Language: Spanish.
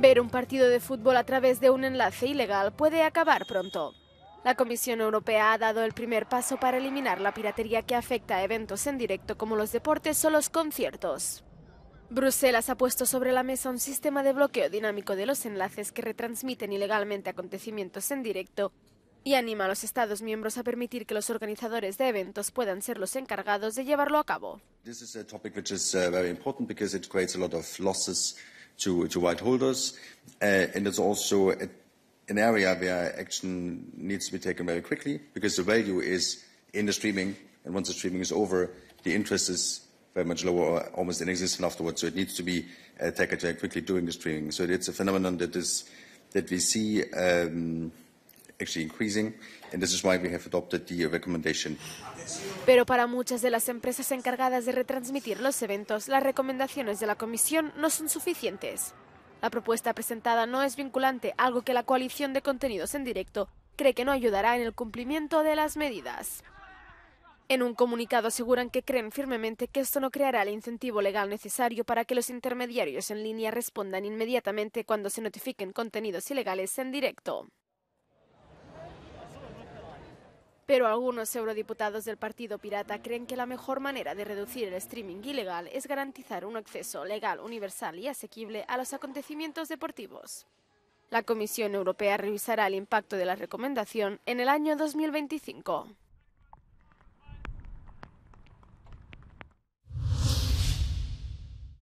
Ver un partido de fútbol a través de un enlace ilegal puede acabar pronto. La Comisión Europea ha dado el primer paso para eliminar la piratería que afecta a eventos en directo como los deportes o los conciertos. Bruselas ha puesto sobre la mesa un sistema de bloqueo dinámico de los enlaces que retransmiten ilegalmente acontecimientos en directo y anima a los Estados miembros a permitir que los organizadores de eventos puedan ser los encargados de llevarlo a cabo. Uh, to, to right holders. Uh, and it's also a, an area where action needs to be taken very quickly because the value is in the streaming. And once the streaming is over, the interest is very much lower or almost inexistent afterwards. So it needs to be uh, tackled very quickly during the streaming. So it's a phenomenon that is that we see um, Pero para muchas de las empresas encargadas de retransmitir los eventos, las recomendaciones de la Comisión no son suficientes. La propuesta presentada no es vinculante, algo que la coalición de contenidos en directo cree que no ayudará en el cumplimiento de las medidas. En un comunicado aseguran que creen firmemente que esto no creará el incentivo legal necesario para que los intermediarios en línea respondan inmediatamente cuando se notifiquen contenidos ilegales en directo. Pero algunos eurodiputados del Partido Pirata creen que la mejor manera de reducir el streaming ilegal es garantizar un acceso legal, universal y asequible a los acontecimientos deportivos. La Comisión Europea revisará el impacto de la recomendación en el año 2025.